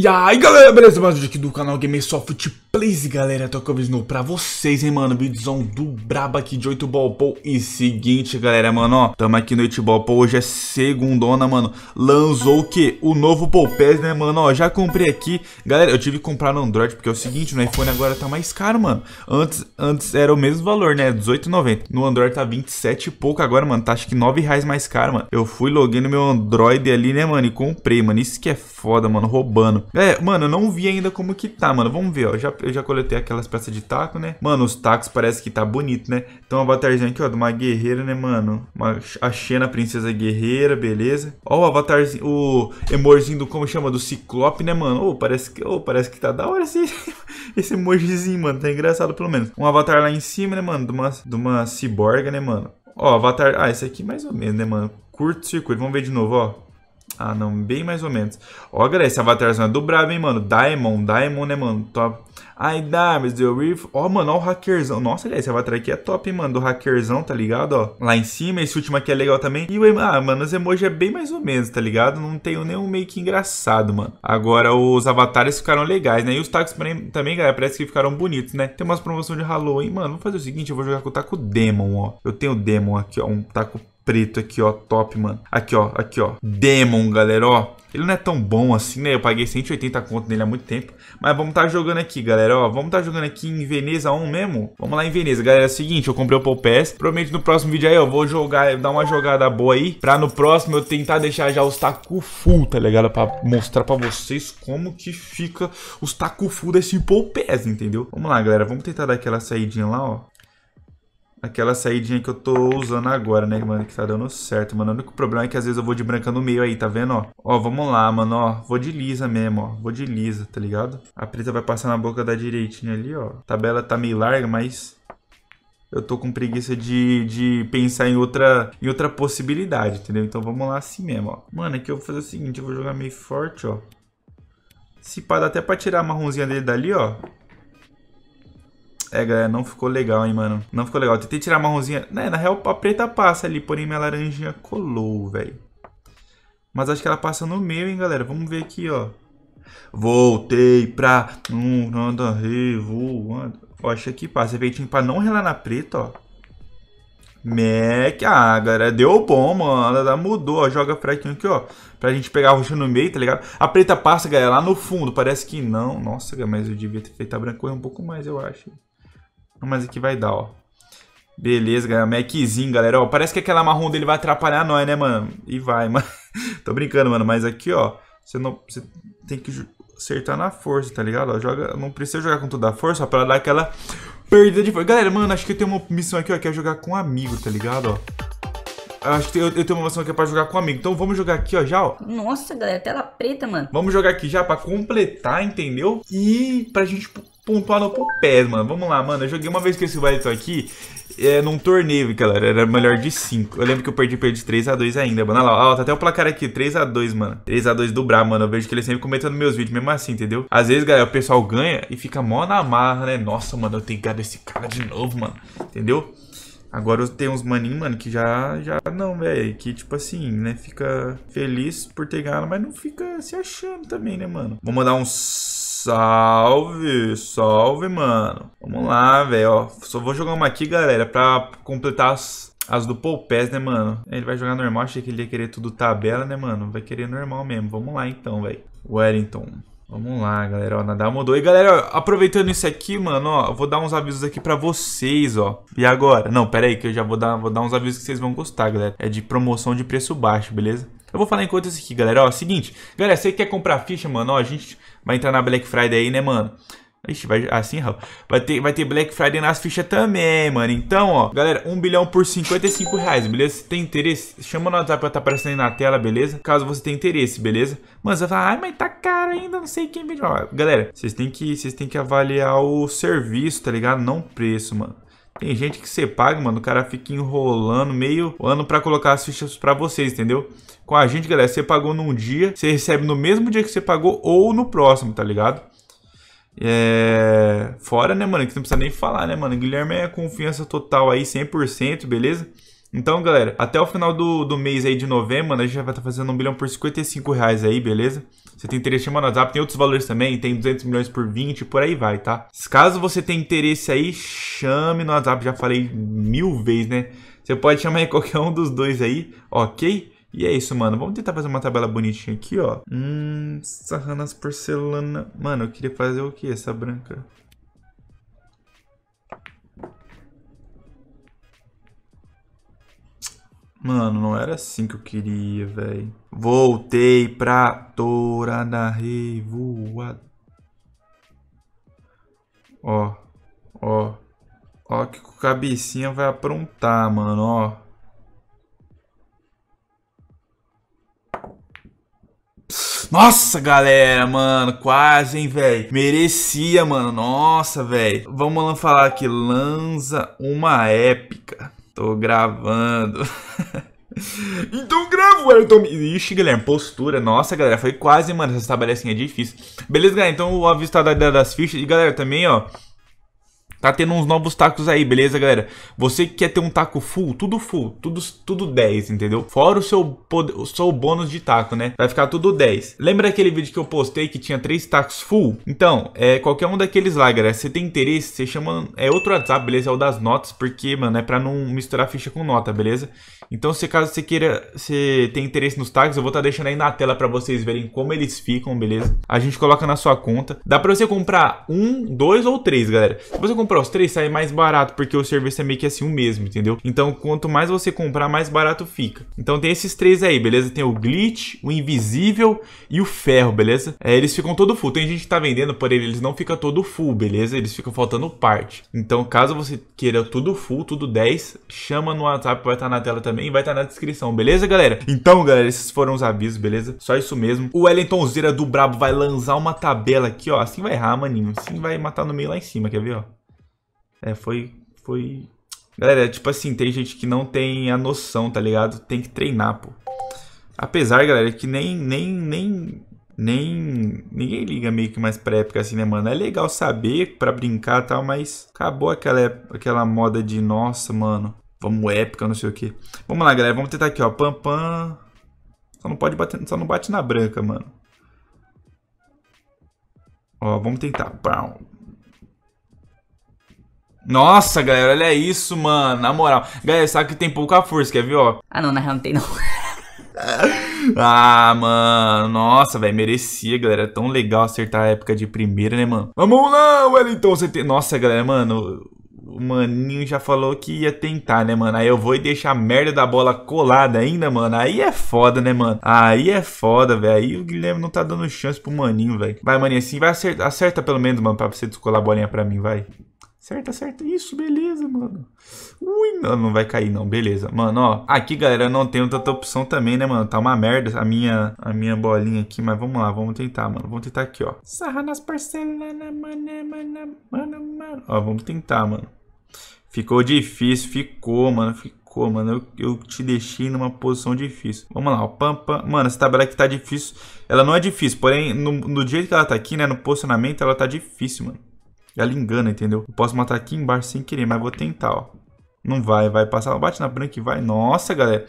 E aí galera, beleza? Mais um vídeo aqui do canal Gamersoft Please, galera, tô com vídeo pra vocês, hein, mano Vídeozão do Braba aqui de 8 ball pool E seguinte, galera, mano, ó Tamo aqui no 8 ball pool, hoje é segundona, mano Lançou o quê? O novo pool pass, né, mano, ó Já comprei aqui Galera, eu tive que comprar no Android Porque é o seguinte, no iPhone agora tá mais caro, mano Antes, antes era o mesmo valor, né, 18,90 No Android tá 27 e pouco agora, mano Tá acho que 9 reais mais caro, mano Eu fui, loguei no meu Android ali, né, mano E comprei, mano, isso que é foda, mano, roubando Galera, é, mano, eu não vi ainda como que tá, mano Vamos ver, ó, já eu já coletei aquelas peças de taco, né? Mano, os tacos parece que tá bonito, né? Então, um avatarzinho aqui, ó, de uma guerreira, né, mano? Uma, a Xena, princesa guerreira, beleza? Ó o avatarzinho, o emojizinho do, como chama? Do Ciclope, né, mano? Ô, oh, parece que, oh, parece que tá da hora esse, esse emojizinho, mano. Tá engraçado, pelo menos. Um avatar lá em cima, né, mano? De uma, de uma ciborga, né, mano? Ó, avatar... Ah, esse aqui mais ou menos, né, mano? Curto circuito. Vamos ver de novo, ó. Ah, não, bem mais ou menos. Ó, galera, esse avatarzão é do brabo, hein, mano. Diamond, Diamond, né, mano? Top. Ai, Diamonds, The Reef. Ó, mano, ó o hackerzão. Nossa, galera, esse avatar aqui é top, hein, mano. Do hackerzão, tá ligado? Ó, lá em cima. Esse último aqui é legal também. E o Ah, mano, os emojis é bem mais ou menos, tá ligado? Não tenho nenhum meio que engraçado, mano. Agora, os avatares ficaram legais, né? E os tacos também, galera, parece que ficaram bonitos, né? Tem umas promoções de Halloween. Mano, vamos fazer o seguinte, eu vou jogar com o taco Demon, ó. Eu tenho o Demon aqui, ó. Um taco preto aqui, ó, top, mano. Aqui, ó, aqui, ó, Demon, galera, ó. Ele não é tão bom assim, né? Eu paguei 180 conto nele há muito tempo. Mas vamos estar tá jogando aqui, galera, ó. Vamos estar tá jogando aqui em Veneza 1 mesmo. Vamos lá em Veneza, galera. É o seguinte, eu comprei o Paul Pass. Provavelmente no próximo vídeo aí eu vou jogar, dar uma jogada boa aí. Pra no próximo eu tentar deixar já os taco full, tá ligado? Pra mostrar pra vocês como que fica os taco full desse Paul Pass, entendeu? Vamos lá, galera. Vamos tentar dar aquela saidinha lá, ó aquela saídinha que eu tô usando agora, né, mano? Que tá dando certo, mano. O único problema é que às vezes eu vou de branca no meio aí, tá vendo, ó? Ó, vamos lá, mano, ó. Vou de lisa mesmo, ó. Vou de lisa, tá ligado? A preta vai passar na boca da direitinha ali, ó. A tabela tá meio larga, mas... Eu tô com preguiça de, de pensar em outra, em outra possibilidade, entendeu? Então vamos lá assim mesmo, ó. Mano, aqui é eu vou fazer o seguinte, eu vou jogar meio forte, ó. Se pá, dá até pra tirar a marronzinha dele dali, ó. É, galera, não ficou legal, hein, mano. Não ficou legal. tentei tirar a marronzinha. Né, na real, a preta passa ali, porém minha laranjinha colou, velho. Mas acho que ela passa no meio, hein, galera. Vamos ver aqui, ó. Voltei pra... Não, anda, revoando. Ó, acho que passa. Efeitinho pra não relar na preta, ó. Mac, ah, galera, deu bom, mano. Ela mudou, ó. Joga fraquinho aqui, ó. Pra gente pegar a roxa no meio, tá ligado? A preta passa, galera, lá no fundo. Parece que não. Nossa, mas eu devia ter feito a branca um pouco mais, eu acho mas aqui vai dar, ó. Beleza, galera. Maczinho, galera. Ó, parece que aquela marrom dele vai atrapalhar nós, né, mano? E vai, mano. Tô brincando, mano. Mas aqui, ó. Você não. Você tem que acertar na força, tá ligado? Ó, joga, não precisa jogar com toda a força, ó, pra dar aquela perda de força. Galera, mano, acho que eu tenho uma missão aqui, ó, que é jogar com um amigo, tá ligado, ó? Acho que eu, eu, tenho uma missão aqui pra jogar com um amigo. Então vamos jogar aqui, ó, já, ó. Nossa, galera, tela preta, mano. Vamos jogar aqui já pra completar, entendeu? E pra gente pontuado pro pé, mano. Vamos lá, mano. Eu joguei uma vez com esse Wellington aqui é, num torneio, galera. Era melhor de 5. Eu lembro que eu perdi pra ele de 3x2 ainda, mano. Olha lá, ó, tá até o placar aqui, 3x2, mano. 3x2 do Bra, mano. Eu vejo que ele sempre comenta nos meus vídeos, mesmo assim, entendeu? Às vezes, galera, o pessoal ganha e fica mó na marra, né? Nossa, mano, eu tenho que esse cara de novo, mano. Entendeu? Agora eu tenho uns maninhos, mano, que já, já não, velho. Que, tipo assim, né? Fica feliz por ter ganhado, mas não fica se achando também, né, mano? Vou mandar uns Salve, salve, mano. Vamos lá, velho. Só vou jogar uma aqui, galera, pra completar as, as do Paul né, mano? Ele vai jogar normal, achei que ele ia querer tudo tabela, né, mano? Vai querer normal mesmo. Vamos lá, então, velho. Wellington. Vamos lá, galera, ó, nada mudou. E, galera, ó, aproveitando isso aqui, mano, ó, vou dar uns avisos aqui pra vocês, ó. E agora? Não, pera aí, que eu já vou dar, vou dar uns avisos que vocês vão gostar, galera. É de promoção de preço baixo, beleza? Eu vou falar enquanto isso aqui, galera. Ó, seguinte, galera, você quer comprar ficha, mano? Ó, a gente vai entrar na Black Friday aí, né, mano? Ixi, vai assim, Raul. Vai ter, vai ter Black Friday nas fichas também, mano. Então, ó, galera, 1 bilhão por 55 reais, beleza? Se tem interesse, chama no WhatsApp pra tá aparecendo aí na tela, beleza? Caso você tenha interesse, beleza? Mano, você vai falar, ai, mas tá caro ainda, não sei quem vende. Galera, vocês têm que, vocês têm que avaliar o serviço, tá ligado? Não o preço, mano. Tem gente que você paga, mano, o cara fica enrolando meio ano para colocar as fichas para vocês, entendeu? Com a gente, galera, você pagou num dia, você recebe no mesmo dia que você pagou ou no próximo, tá ligado? É... Fora, né, mano, que não precisa nem falar, né, mano? Guilherme é confiança total aí, 100%, beleza? Então, galera, até o final do, do mês aí de novembro, mano, né, a gente vai estar tá fazendo um bilhão por 55 reais aí, beleza? Você tem interesse, chama no WhatsApp, tem outros valores também, tem 200 milhões por 20, por aí vai, tá? Caso você tenha interesse aí, chame no WhatsApp, já falei mil vezes, né? Você pode chamar aí qualquer um dos dois aí, ok? E é isso, mano. Vamos tentar fazer uma tabela bonitinha aqui, ó. Hum, sarranas porcelana. Mano, eu queria fazer o que essa branca? Mano, não era assim que eu queria, velho. Voltei pra Tora na revoada. Ó, ó. Ó que o cabecinha vai aprontar, mano, ó. Nossa, galera, mano, quase, hein, velho. Merecia, mano. Nossa, velho. Vamos lá falar que lança uma épica. Estou gravando. então gravo, Ayrton. Ixi, Guilherme, postura. Nossa, galera, foi quase, mano. Essa tabelinha é difícil. Beleza, galera? Então o aviso tá das fichas. E, galera, também, ó. Tá tendo uns novos tacos aí, beleza, galera? Você que quer ter um taco full, tudo full, tudo, tudo 10, entendeu? Fora o seu, o seu bônus de taco, né? Vai ficar tudo 10. Lembra aquele vídeo que eu postei que tinha três tacos full? Então, é qualquer um daqueles lá, galera. Se você tem interesse, você chama... É outro WhatsApp, beleza? É o das notas, porque, mano, é pra não misturar ficha com nota, beleza? Então, se caso você queira... Você tem interesse nos tacos eu vou estar tá deixando aí na tela pra vocês verem como eles ficam, beleza? A gente coloca na sua conta. Dá pra você comprar um, dois ou três, galera. Se você comprar comprar os três, sai mais barato, porque o serviço é meio que assim o mesmo, entendeu? Então, quanto mais você comprar, mais barato fica. Então tem esses três aí, beleza? Tem o Glitch, o Invisível e o Ferro, beleza? É, eles ficam todo full. Tem gente que tá vendendo por ele, eles não ficam todo full, beleza? Eles ficam faltando parte. Então, caso você queira tudo full, tudo 10, chama no WhatsApp, vai estar tá na tela também vai estar tá na descrição, beleza, galera? Então, galera, esses foram os avisos, beleza? Só isso mesmo. O Wellington Zera do Brabo vai lançar uma tabela aqui, ó. Assim vai errar, maninho. Assim vai matar no meio lá em cima, quer ver, ó? É, foi. Foi. Galera, é tipo assim, tem gente que não tem a noção, tá ligado? Tem que treinar, pô. Apesar, galera, que nem. Nem. Nem. Nem. Ninguém liga meio que mais pra época assim, né, mano? É legal saber pra brincar e tal, mas acabou aquela, aquela moda de nossa, mano. Vamos época, não sei o que. Vamos lá, galera. Vamos tentar aqui, ó. Pam, pam. Só não pode bater. Só não bate na branca, mano. Ó, vamos tentar. Pau, nossa, galera, olha isso, mano. Na moral. Galera, sabe que tem pouca força, quer ver, ó? Ah, não, na real não tem, não. ah, mano. Nossa, velho. Merecia, galera. É tão legal acertar a época de primeira, né, mano? Vamos lá, Wellington. Você tem... Nossa, galera, mano. O maninho já falou que ia tentar, né, mano? Aí eu vou e deixo a merda da bola colada ainda, mano. Aí é foda, né, mano? Aí é foda, velho. Aí o Guilherme não tá dando chance pro maninho, velho. Vai, maninho, assim, vai acerta, acerta pelo menos, mano, pra você descolar a bolinha pra mim, vai certa certo. Isso, beleza, mano. Ui, não, não vai cair não, beleza. Mano, ó, aqui, galera, não tenho outra opção também, né, mano? Tá uma merda a minha, a minha bolinha aqui, mas vamos lá, vamos tentar, mano. Vamos tentar aqui, ó. Sarra nas porcelanas, mané, mané, mano, mano. Ó, vamos tentar, mano. Ficou difícil, ficou, mano, ficou, mano. Eu, eu te deixei numa posição difícil. Vamos lá, ó, pam, pam. Mano, essa tabela aqui tá difícil. Ela não é difícil, porém, no, no jeito que ela tá aqui, né, no posicionamento, ela tá difícil, mano. Ela engana, entendeu? Eu posso matar aqui embaixo sem querer, mas vou tentar, ó. Não vai, vai passar. Bate na branca e vai. Nossa, galera.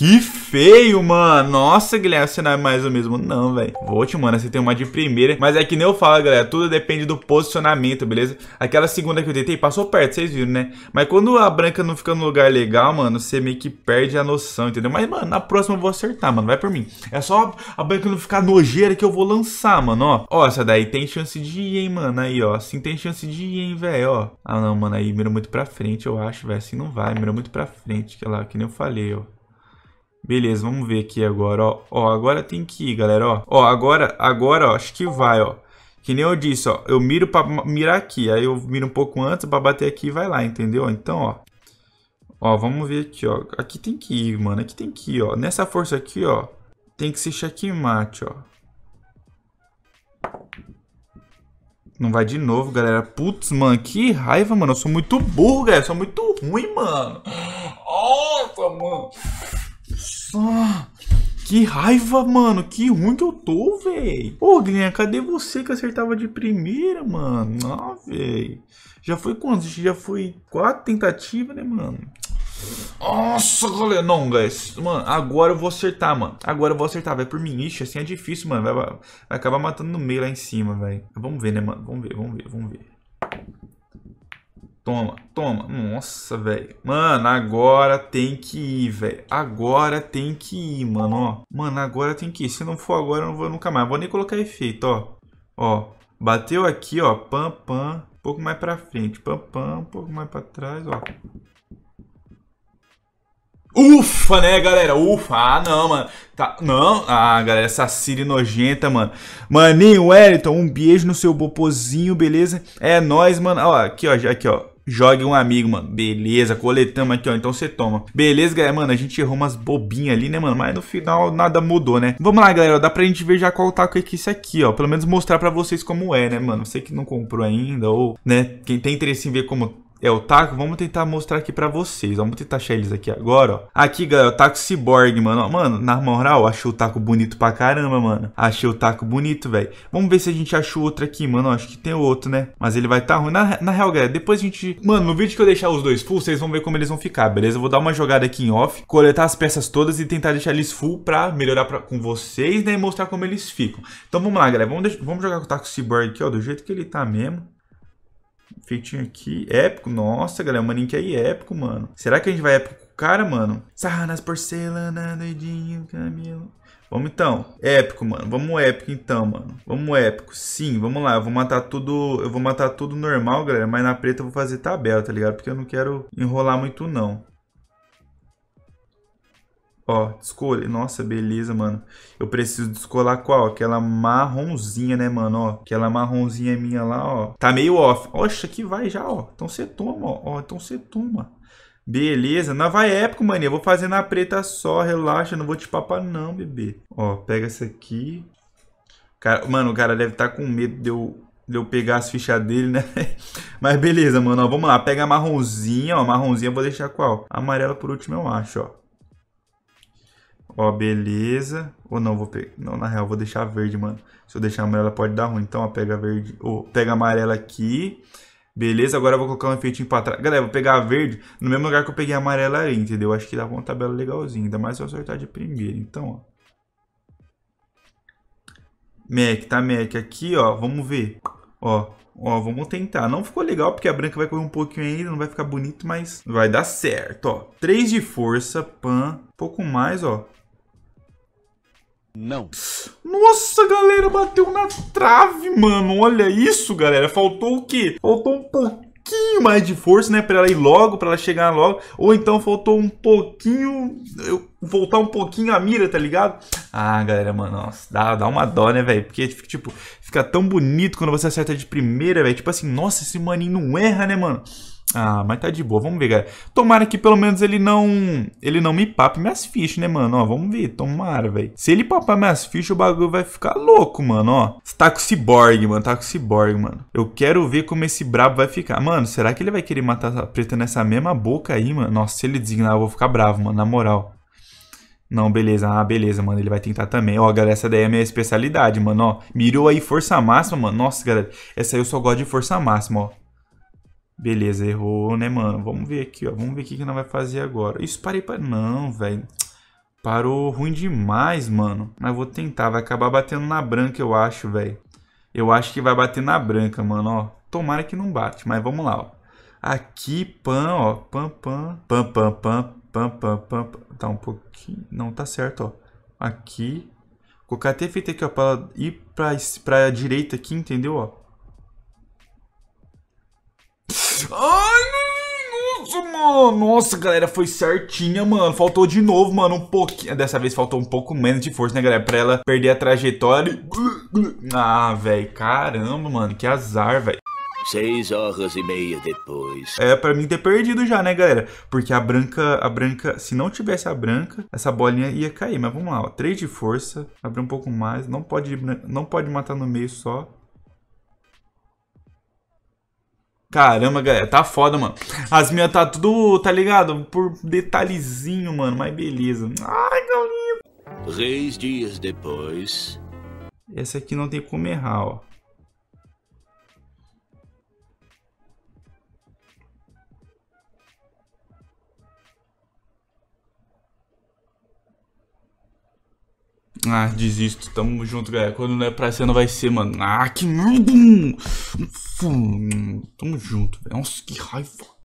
Que feio, mano. Nossa, Guilherme, você não é mais o mesmo. Não, velho. Vou te, mano. Você tem uma de primeira. Mas é que nem eu falo, galera. Tudo depende do posicionamento, beleza? Aquela segunda que eu tentei passou perto, vocês viram, né? Mas quando a branca não fica no lugar legal, mano, você meio que perde a noção, entendeu? Mas, mano, na próxima eu vou acertar, mano. Vai por mim. É só a branca não ficar nojeira que eu vou lançar, mano, ó. Ó, essa daí tem chance de ir, hein, mano. Aí, ó. Assim tem chance de ir, hein, velho, ó. Ah, não, mano. Aí mira muito pra frente, eu acho, velho. Assim não vai. Mira muito pra frente, que lá, que nem eu falei, ó. Beleza, vamos ver aqui agora, ó. Ó, agora tem que ir, galera, ó. Ó, agora, agora, ó, acho que vai, ó. Que nem eu disse, ó. Eu miro pra mirar aqui. Aí eu miro um pouco antes pra bater aqui e vai lá, entendeu? Então, ó. Ó, vamos ver aqui, ó. Aqui tem que ir, mano. Aqui tem que ir, ó. Nessa força aqui, ó. Tem que ser checkmate, ó. Não vai de novo, galera. Putz, mano, que raiva, mano. Eu sou muito burro, galera. Eu sou muito ruim, mano. Nossa, mano. Ah, que raiva, mano. Que ruim que eu tô, véi. Ô, Glenn, cadê você que acertava de primeira, mano? Ah, véi. Já foi quantos? Já foi quatro tentativas, né, mano? Nossa, galera. Não, guys. Mano, agora eu vou acertar, mano. Agora eu vou acertar. Vai por mim. Ixi, assim é difícil, mano. Vai, vai acabar matando no meio lá em cima, velho. Vamos ver, né, mano? Vamos ver, vamos ver, vamos ver. Toma, toma. Nossa, velho. Mano, agora tem que ir, velho. Agora tem que ir, mano, ó. Mano, agora tem que ir. Se não for agora, eu não vou nunca mais. Vou nem colocar efeito, ó. Ó, bateu aqui, ó. Pam, pam. Um pouco mais pra frente. Pam, pam. Um pouco mais pra trás, ó. Ufa, né, galera? Ufa. Ah, não, mano. Tá, não. Ah, galera, essa Siri nojenta, mano. Maninho, Wellington, um beijo no seu bopozinho, beleza? É nóis, mano. Ó, aqui, ó. Aqui, ó. Jogue um amigo, mano. Beleza, coletamos aqui, ó. Então você toma. Beleza, galera, mano. A gente errou umas bobinhas ali, né, mano? Mas no final nada mudou, né? Vamos lá, galera. Dá pra gente ver já qual tá que isso aqui, ó. Pelo menos mostrar pra vocês como é, né, mano? Você que não comprou ainda, ou, né, quem tem interesse em ver como é o Taco. Vamos tentar mostrar aqui pra vocês. Vamos tentar achar eles aqui agora, ó. Aqui, galera, o Taco Cyborg, mano. Mano, na moral, achei o Taco bonito pra caramba, mano. Achei o Taco bonito, velho. Vamos ver se a gente achou outro aqui, mano. Acho que tem outro, né? Mas ele vai tá ruim. Na, na real, galera, depois a gente... Mano, no vídeo que eu deixar os dois full, vocês vão ver como eles vão ficar, beleza? Eu vou dar uma jogada aqui em off, coletar as peças todas e tentar deixar eles full pra melhorar pra... com vocês, né? E mostrar como eles ficam. Então, vamos lá, galera. Vamos, deix... vamos jogar com o Taco Cyborg aqui, ó. Do jeito que ele tá mesmo feitinho aqui. Épico. Nossa, galera. O que aí é épico, mano. Será que a gente vai épico com o cara, mano? Sarnas, porcelana, doidinho, camilo Vamos então. Épico, mano. Vamos épico então, mano. Vamos épico. Sim, vamos lá. Eu vou matar tudo. Eu vou matar tudo normal, galera. Mas na preta eu vou fazer tabela, tá ligado? Porque eu não quero enrolar muito, não. Ó, descolhe. Nossa, beleza, mano. Eu preciso descolar qual? Aquela marronzinha, né, mano? Ó, aquela marronzinha minha lá, ó. Tá meio off. Oxa, aqui vai já, ó. Então você toma, ó. ó então você toma. Beleza, vai época, mano. Eu vou fazer na preta só, relaxa. Não vou te papar, não, bebê. Ó, pega essa aqui. Cara, mano, o cara deve estar tá com medo de eu, de eu pegar as fichas dele, né? Mas beleza, mano. Ó, vamos lá. Pega a marronzinha, ó. Marronzinha eu vou deixar qual? Amarela por último, eu acho, ó. Ó, beleza. Ou não, vou pegar. Não, na real, vou deixar verde, mano. Se eu deixar amarela, pode dar ruim. Então, ó, pega verde. Ou pega amarela aqui. Beleza, agora eu vou colocar um efeito pra trás. Galera, vou pegar a verde no mesmo lugar que eu peguei a amarela ali, entendeu? Acho que dá uma tabela legalzinha. Ainda mais se eu acertar de primeira. Então, ó. Mac, tá Mac aqui, ó. Vamos ver. Ó, ó, vamos tentar. Não ficou legal porque a branca vai correr um pouquinho ainda, não vai ficar bonito, mas vai dar certo, ó. 3 de força, pan, pouco mais, ó. Não. Nossa, galera, bateu na trave, mano. Olha isso, galera. Faltou o quê? Faltou um pouquinho mais de força, né? Pra ela ir logo, pra ela chegar logo. Ou então faltou um pouquinho... Eu voltar um pouquinho a mira, tá ligado? Ah, galera, mano, nossa, dá, dá uma dó, né, velho? Porque, tipo, fica tão bonito quando você acerta de primeira, velho. Tipo assim, nossa, esse maninho não erra, né, mano? Ah, mas tá de boa, vamos ver, galera. Tomara que pelo menos ele não ele não me pape minhas fichas, né, mano? Ó, vamos ver, tomara, velho. Se ele papar minhas fichas, o bagulho vai ficar louco, mano, ó. Você tá com o Cyborg, mano, tá com o Cyborg, mano. Eu quero ver como esse brabo vai ficar. Mano, será que ele vai querer matar a preta nessa mesma boca aí, mano? Nossa, se ele designar, eu vou ficar bravo, mano, na moral. Não, beleza. Ah, beleza, mano. Ele vai tentar também. Ó, galera, essa daí é a minha especialidade, mano, ó. Mirou aí força máxima, mano. Nossa, galera, essa aí eu só gosto de força máxima, ó. Beleza, errou, né, mano? Vamos ver aqui, ó. Vamos ver o que, que nós vai fazer agora. Isso parei para... Não, velho. Parou ruim demais, mano. Mas vou tentar. Vai acabar batendo na branca, eu acho, velho. Eu acho que vai bater na branca, mano, ó. Tomara que não bate, mas vamos lá, ó. Aqui, pan, ó. Pan, pan. Pan, pan, pan. Pan, pan, pan. Tá um pouquinho... Não, tá certo, ó. Aqui. Colocar até feito aqui, ó. Pra ir pra, pra direita aqui, entendeu, ó. Ai, nossa, mano. Nossa, galera, foi certinha, mano. Faltou de novo, mano, um pouquinho. Dessa vez faltou um pouco menos de força, né, galera? Pra ela perder a trajetória Ah, velho, caramba, mano. Que azar, velho. Seis horas e meia depois. É para mim ter perdido já, né, galera? Porque a branca, a branca, se não tivesse a branca, essa bolinha ia cair. Mas vamos lá, ó. Três de força, abrir um pouco mais. Não pode, não pode matar no meio só. Caramba, galera, tá foda, mano. As minhas tá tudo, tá ligado? Por detalhezinho, mano, mas beleza. Ai, que lindo. Três dias depois. Essa aqui não tem como errar, ó. Ah, desisto. Tamo junto, galera. Quando não é pra ser, não vai ser, mano. Ah, que merda! Tamo junto, velho. Nossa, que raiva.